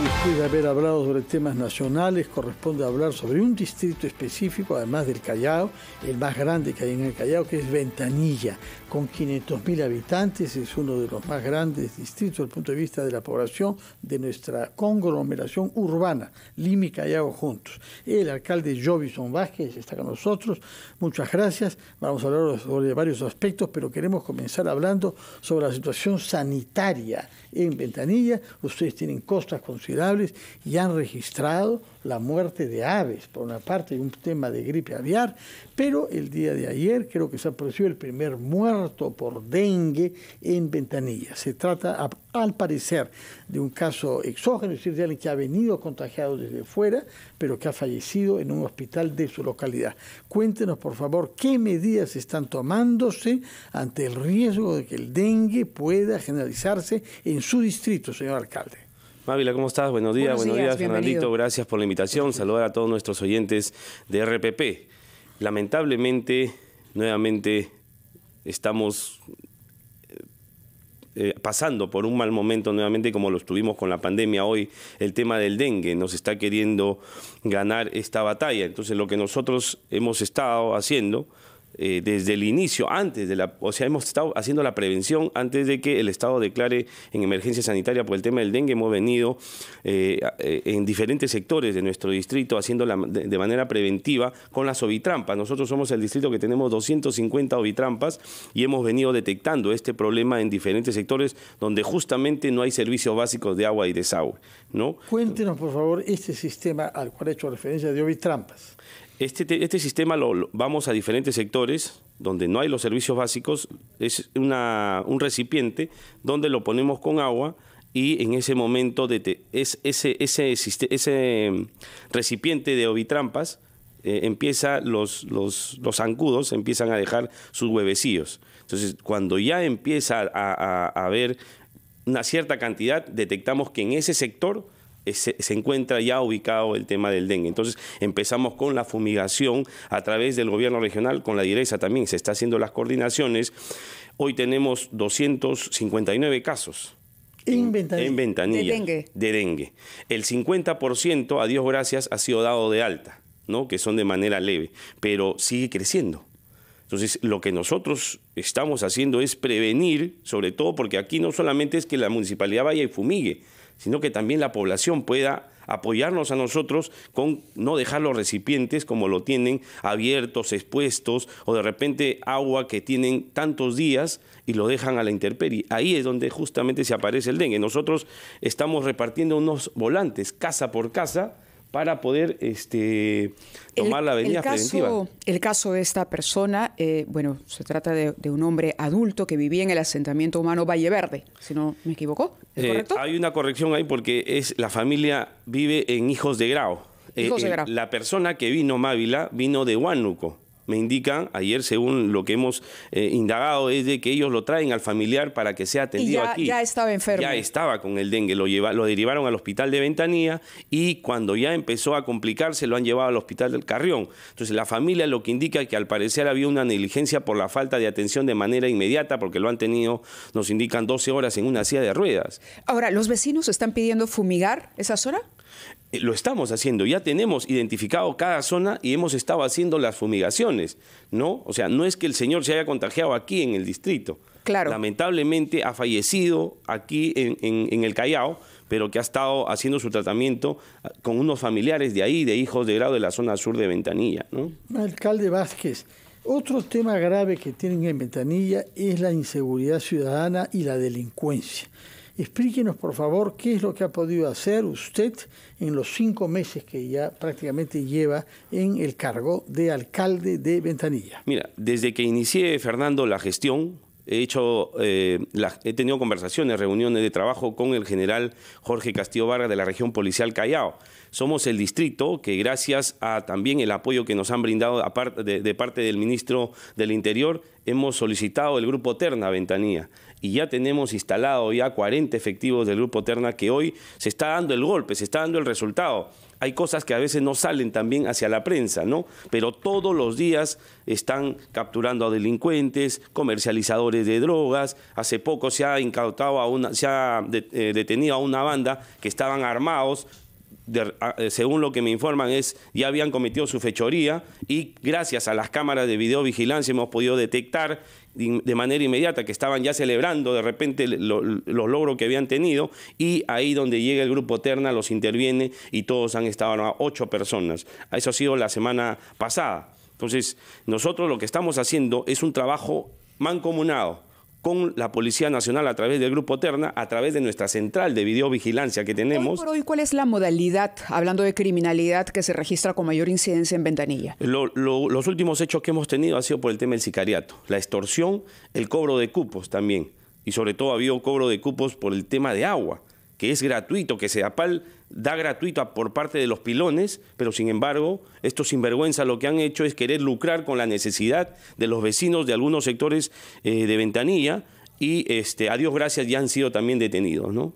después de haber hablado sobre temas nacionales, corresponde hablar sobre un distrito específico, además del Callao, el más grande que hay en el Callao, que es Ventanilla, con 500.000 habitantes, es uno de los más grandes distritos desde el punto de vista de la población de nuestra conglomeración urbana, Lima y Callao juntos. El alcalde Jovison Vázquez está con nosotros, muchas gracias, vamos a hablar sobre varios aspectos, pero queremos comenzar hablando sobre la situación sanitaria en Ventanilla, ustedes tienen costas con y han registrado la muerte de aves, por una parte, y un tema de gripe aviar, pero el día de ayer creo que se apreció el primer muerto por dengue en Ventanilla. Se trata, al parecer, de un caso exógeno, es decir, de alguien que ha venido contagiado desde fuera, pero que ha fallecido en un hospital de su localidad. Cuéntenos, por favor, qué medidas están tomándose ante el riesgo de que el dengue pueda generalizarse en su distrito, señor alcalde. Mávila, ¿cómo estás? Buenos días, buenos, días, Fernandito. Gracias por la invitación. Saludar a todos nuestros oyentes de RPP. Lamentablemente, nuevamente estamos eh, eh, pasando por un mal momento nuevamente como lo estuvimos con la pandemia hoy, el tema del dengue nos está queriendo ganar esta batalla. Entonces lo que nosotros hemos estado haciendo eh, desde el inicio, antes de la, o sea, hemos estado haciendo la prevención antes de que el Estado declare en emergencia sanitaria por el tema del dengue. Hemos venido eh, eh, en diferentes sectores de nuestro distrito haciendo de, manera preventiva con las ovitrampas. Nosotros somos el distrito que tenemos 250 ovitrampas y hemos venido detectando este problema en diferentes sectores donde justamente no hay servicios básicos de agua y desagüe. ¿no? Cuéntenos, por favor, este sistema al cual he hecho referencia de ovitrampas. Este, este, sistema lo, vamos a diferentes sectores donde no hay los servicios básicos, es una, un recipiente donde lo ponemos con agua y en ese momento ese, ese, mm, recipiente de ovitrampas eh, empieza, los, los, los, zancudos empiezan a dejar sus huevecillos. Entonces, cuando ya empieza a haber una cierta cantidad, detectamos que en ese sector eh, se, encuentra ya ubicado el tema del dengue. Entonces empezamos con la fumigación a través del gobierno regional, con la direza también, se está haciendo las coordinaciones. Hoy tenemos 259 casos. En ventanilla. de, dengue. El 50%, a Dios gracias, ha sido dado de alta, ¿no? que son de manera leve, pero sigue creciendo. Entonces, lo que nosotros estamos haciendo es prevenir, sobre todo porque aquí no solamente es que la municipalidad vaya y fumigue, sino que también la población pueda apoyarnos a nosotros con no dejar los recipientes como lo tienen abiertos, expuestos o de repente agua que tienen tantos días y lo dejan a la intemperie. Ahí es donde justamente se aparece el dengue. Nosotros estamos repartiendo unos volantes casa por casa para poder este, tomar la avenida preventiva. El caso de esta persona, eh, bueno, se trata de, un hombre adulto que vivía en el asentamiento humano Valle Verde, si no me equivoco. ¿es eh, correcto? Hay una corrección ahí porque es la familia vive en Hijos de Grau. Eh, la persona que vino Mávila vino de Huánuco me indican, ayer según lo que hemos eh, indagado, es de que ellos lo traen al familiar para que sea atendido y ya, aquí. Ya estaba enfermo. Ya estaba con el dengue, lo, lleva, lo derivaron al hospital de Ventanilla y cuando ya empezó a complicarse lo han llevado al hospital del Carrión. Entonces la familia lo que indica es que al parecer había una negligencia por la falta de atención de manera inmediata porque lo han tenido, nos indican 12 horas en una silla de ruedas. Ahora, ¿los vecinos están pidiendo fumigar esa zona? Eh, lo estamos haciendo, ya tenemos identificado cada zona y hemos estado haciendo las fumigaciones, ¿no? O sea, no es que el señor se haya contagiado aquí en el distrito. Claro. Lamentablemente ha fallecido aquí en, el Callao, pero que ha estado haciendo su tratamiento ah, con unos familiares de ahí, de hijos de grado de la zona sur de Ventanilla. ¿no? Alcalde Vázquez, otro tema grave que tienen en Ventanilla es la inseguridad ciudadana y la delincuencia. Explíquenos, por favor, qué es lo que ha podido hacer usted en los cinco meses que ya prácticamente lleva en el cargo de alcalde de Ventanilla. Mira, desde que inicié, Fernando, la gestión, He, hecho, eh, he tenido conversaciones, reuniones de trabajo con el general Jorge Castillo Vargas de la región policial Callao. Somos el distrito que gracias a también el apoyo que nos han brindado de, parte del ministro del Interior, hemos solicitado el grupo Terna Ventanía y ya tenemos instalado ya 40 efectivos del grupo Terna que hoy se está dando el golpe, se está dando el resultado hay cosas que a veces no salen también hacia la prensa, ¿no? Pero todos los días están capturando a delincuentes, comercializadores de drogas. Hace poco se ha incautado a una, se ha eh, detenido a una banda que estaban armados. Ah, eh, según lo que me informan es ya habían cometido su fechoría y gracias a las cámaras de videovigilancia hemos podido detectar de manera inmediata, que estaban ya celebrando de repente los logros que habían tenido, y ahí donde llega el grupo Terna, los interviene y todos han estado a ocho personas. Eso ha sido la semana pasada. Entonces, nosotros lo que estamos haciendo es un trabajo mancomunado con la Policía Nacional a través del Grupo Terna, a través de nuestra central de videovigilancia que tenemos. Hoy hoy, ¿cuál es la modalidad, hablando de criminalidad, que se registra con mayor incidencia en Ventanilla? los últimos hechos que hemos tenido han sido por el tema del sicariato, la extorsión, el cobro de cupos también, y sobre todo ha habido cobro de cupos por el tema de agua que es gratuito, que seapal da gratuito por parte de los pilones, pero sin embargo, estos sinvergüenza lo que han hecho es querer lucrar con la necesidad de los vecinos de algunos sectores eh, de Ventanilla y este, a Dios gracias ya han sido también detenidos, ¿no?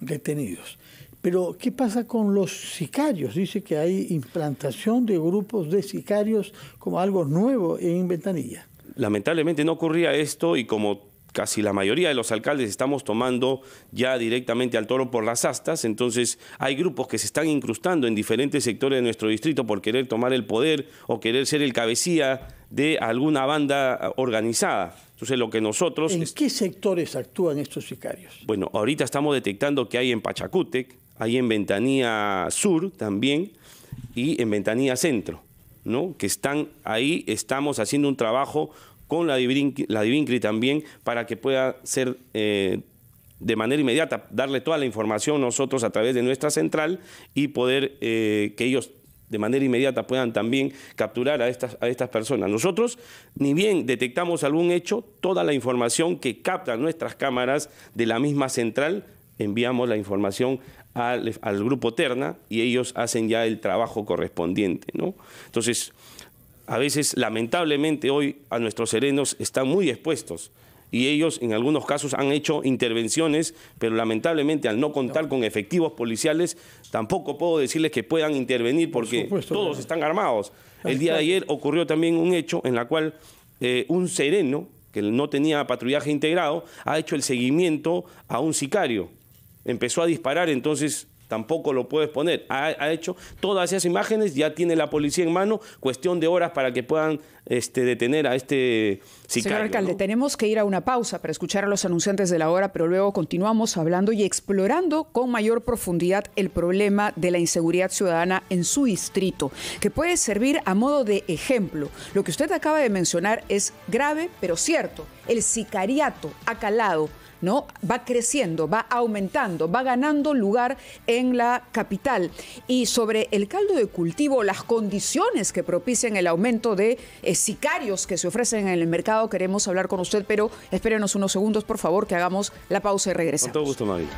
Detenidos. Pero, ¿qué pasa con los sicarios? Dice que hay implantación de grupos de sicarios como algo nuevo en Ventanilla. Lamentablemente no ocurría esto y como casi la mayoría de los alcaldes estamos tomando ya directamente al toro por las astas, entonces hay grupos que se están incrustando en diferentes sectores de nuestro distrito por querer tomar el poder o querer ser el cabecilla de alguna banda organizada. Entonces lo que nosotros... ¿En qué sectores actúan estos sicarios? Bueno, ahorita estamos detectando que hay en Pachacútec, hay en Ventanía Sur también y en Ventanía Centro, ¿no? Que están ahí, estamos haciendo un trabajo con la Divincri, también, para que pueda ser eh, de manera inmediata, darle toda la información nosotros a través de nuestra central y poder eh, que ellos de manera inmediata puedan también capturar a estas, a estas personas. Nosotros, ni bien detectamos algún hecho, toda la información que captan nuestras cámaras de la misma central, enviamos la información al, grupo Terna y ellos hacen ya el trabajo correspondiente. ¿no? Entonces, a veces lamentablemente hoy a nuestros serenos están muy expuestos y ellos en algunos casos han hecho intervenciones, pero lamentablemente al no contar con efectivos policiales, tampoco puedo decirles que puedan intervenir porque todos están armados. El día de ayer ocurrió también un hecho en la cual eh, un sereno que no tenía patrullaje integrado ha hecho el seguimiento a un sicario. Empezó a disparar, entonces tampoco lo puedes poner. Ha, hecho todas esas imágenes, ya tiene la policía en mano, cuestión de horas para que puedan este, detener a este sicario. Señor alcalde, tenemos que ir a una pausa para escuchar a los anunciantes de la hora, pero luego continuamos hablando y explorando con mayor profundidad el problema de la inseguridad ciudadana en su distrito, que puede servir a modo de ejemplo. Lo que usted acaba de mencionar es grave, pero cierto. El sicariato ha calado ¿no? Va creciendo, va aumentando, va ganando lugar en la capital. Y sobre el caldo de cultivo, las condiciones que propician el aumento de eh, sicarios que se ofrecen en el mercado, queremos hablar con usted, pero espérenos unos segundos, por favor, que hagamos la pausa y regresemos. Con todo gusto, María.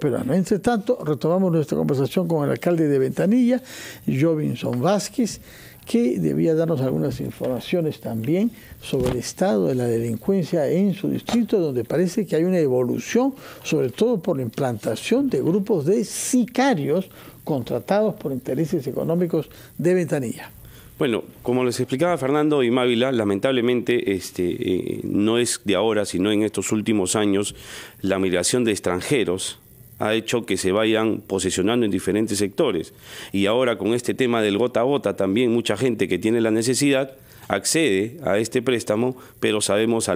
peruano. Entre tanto, retomamos nuestra conversación con el alcalde de Ventanilla, Jovinson Vázquez, que debía darnos algunas informaciones también sobre el estado de la delincuencia en su distrito, donde parece que hay una evolución, sobre todo por la implantación de grupos de sicarios contratados por intereses económicos de ventanilla. Bueno, como les explicaba Fernando y Mávila, lamentablemente este, eh, no es de ahora, sino en estos últimos años, la migración de extranjeros ha hecho que se vayan posicionando en diferentes sectores. Y ahora con este tema del gota a gota, también mucha gente que tiene la necesidad accede a este préstamo, pero sabemos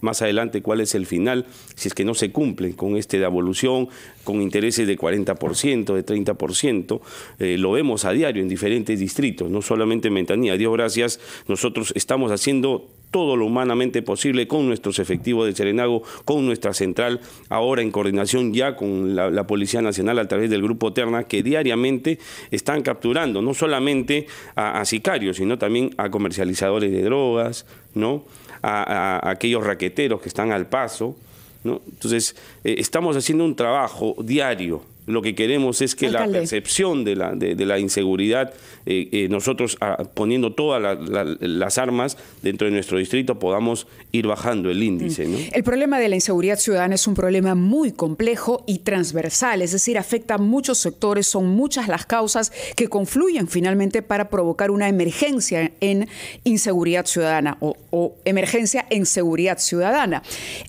más adelante cuál es el final si es que no se cumplen con este de evolución, con intereses de 40%, de 30%. Eh, lo vemos a diario en diferentes distritos, no solamente en Ventanilla. Dios gracias, nosotros estamos haciendo todo lo humanamente posible con nuestros efectivos de Serenago, con nuestra central, ahora en coordinación ya con la, Policía Nacional a través del Grupo Terna, que diariamente están capturando no solamente a, sicarios, sino también a comercializadores de drogas, ¿no? a, aquellos raqueteros que están al paso. ¿no? Entonces, eh, estamos haciendo un trabajo diario lo que queremos es que la percepción de la, de, la inseguridad, eh, eh, nosotros ah, poniendo todas las armas dentro de nuestro distrito, podamos ir bajando el índice. Mm. El problema de la inseguridad ciudadana es un problema muy complejo y transversal, es decir, afecta a muchos sectores, son muchas las causas que confluyen finalmente para provocar una emergencia en inseguridad ciudadana o, emergencia en seguridad ciudadana.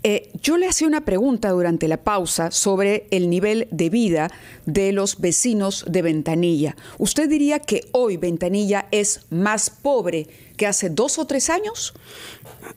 Eh, yo le hacía una pregunta durante la pausa sobre el nivel de vida de los vecinos de Ventanilla. ¿Usted diría que hoy Ventanilla es más pobre que hace dos o tres años?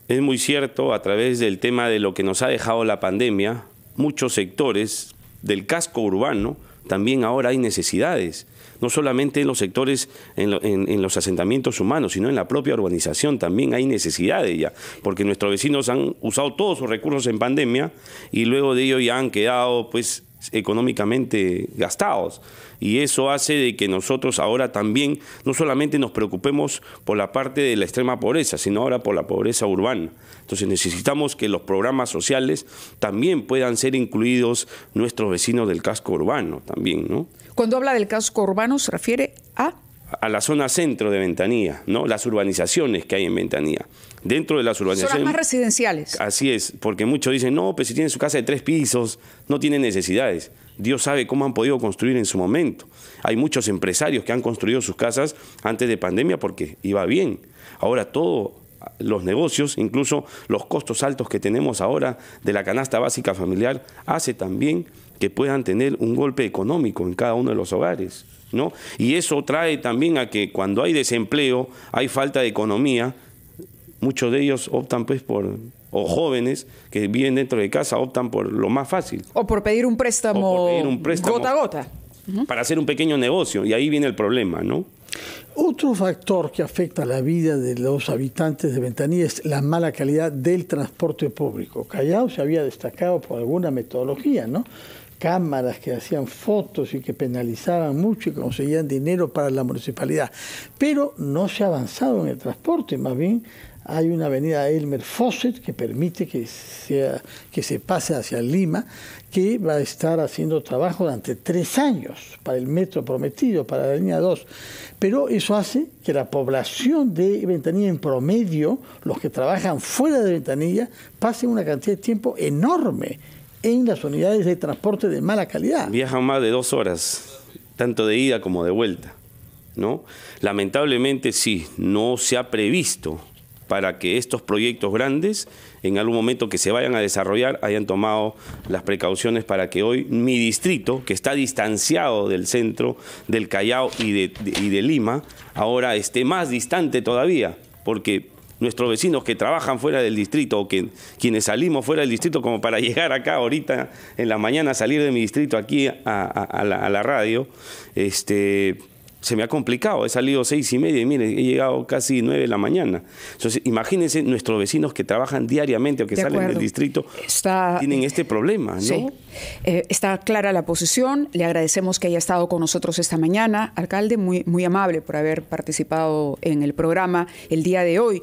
Es muy cierto, a través del tema de lo que nos ha dejado la pandemia, muchos sectores del casco urbano también ahora hay necesidades no solamente en los sectores, en, en, los asentamientos humanos, sino en la propia urbanización también hay necesidades ya, porque nuestros vecinos han usado todos sus recursos en pandemia y luego de ello ya han quedado pues económicamente gastados. Y eso hace de que nosotros ahora también no solamente nos preocupemos por la parte de la extrema pobreza, sino ahora por la pobreza urbana. Entonces necesitamos que los programas sociales también puedan ser incluidos nuestros vecinos del casco urbano también, ¿no? Cuando habla del casco urbano se refiere a a la zona centro de Ventanilla, ¿no? las urbanizaciones que hay en Ventanilla. Dentro de las urbanizaciones... las más residenciales. Así es, porque muchos dicen, no, pues si tienen su casa de tres pisos, no tienen necesidades. Dios sabe cómo han podido construir en su momento. Hay muchos empresarios que han construido sus casas antes de pandemia porque iba bien. Ahora todos los negocios, incluso los costos altos que tenemos ahora de la canasta básica familiar, hace también que puedan tener un golpe económico en cada uno de los hogares. Y eso trae también a que cuando hay desempleo, hay falta de economía, muchos de ellos optan pues por o jóvenes que viven dentro de casa optan por lo más fácil. O por pedir un préstamo, gota a gota. Para hacer un pequeño negocio. Y ahí viene el problema, ¿no? Otro factor que afecta la vida de los habitantes de Ventanilla es la mala calidad del transporte público. Callao se había destacado por alguna metodología, ¿no? cámaras que hacían fotos y que penalizaban mucho y conseguían dinero para la municipalidad. Pero no se ha avanzado en el transporte, más bien hay una avenida Elmer Fawcett que permite que, sea, que se pase hacia Lima, que va a estar haciendo trabajo durante tres años para el metro prometido, para la línea 2. Pero eso hace que la población de Ventanilla en promedio, los que trabajan fuera de Ventanilla, pasen una cantidad de tiempo enorme en las unidades de transporte de mala calidad. Viajan más de dos horas, tanto de ida como de vuelta. ¿no? Lamentablemente sí, no se ha previsto para que estos proyectos grandes, en algún momento que se vayan a desarrollar, hayan tomado las precauciones para que hoy mi distrito, que está distanciado del centro, del Callao y de, y de Lima, ahora esté más distante todavía, porque nuestros vecinos que trabajan fuera del distrito o que, quienes salimos fuera del distrito como para llegar acá ahorita en la mañana, salir de mi distrito aquí a, la, radio, este, se me ha complicado. He salido seis y media y mire, he llegado casi nueve de la mañana. Entonces, imagínense nuestros vecinos que trabajan diariamente o que salen del distrito tienen este problema, ¿no? Sí. Eh, está clara la posición. Le agradecemos que haya estado con nosotros esta mañana, alcalde, muy, muy amable por haber participado en el programa el día de hoy.